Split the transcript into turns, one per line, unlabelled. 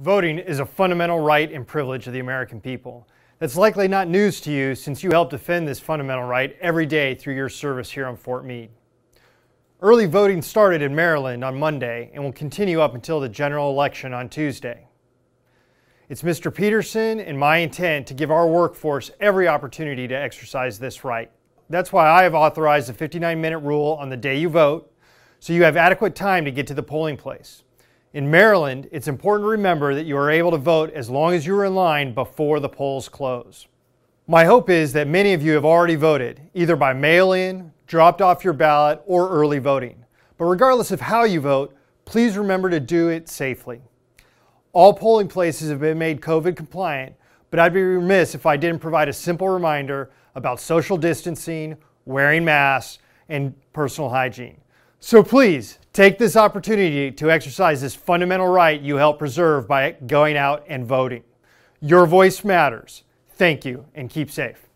Voting is a fundamental right and privilege of the American people. That's likely not news to you since you help defend this fundamental right every day through your service here on Fort Meade. Early voting started in Maryland on Monday and will continue up until the general election on Tuesday. It's Mr. Peterson and my intent to give our workforce every opportunity to exercise this right. That's why I have authorized a 59 minute rule on the day you vote so you have adequate time to get to the polling place. In Maryland, it's important to remember that you are able to vote as long as you are in line before the polls close. My hope is that many of you have already voted, either by mail in, dropped off your ballot, or early voting. But regardless of how you vote, please remember to do it safely. All polling places have been made COVID compliant, but I'd be remiss if I didn't provide a simple reminder about social distancing, wearing masks, and personal hygiene. So please take this opportunity to exercise this fundamental right you help preserve by going out and voting. Your voice matters. Thank you and keep safe.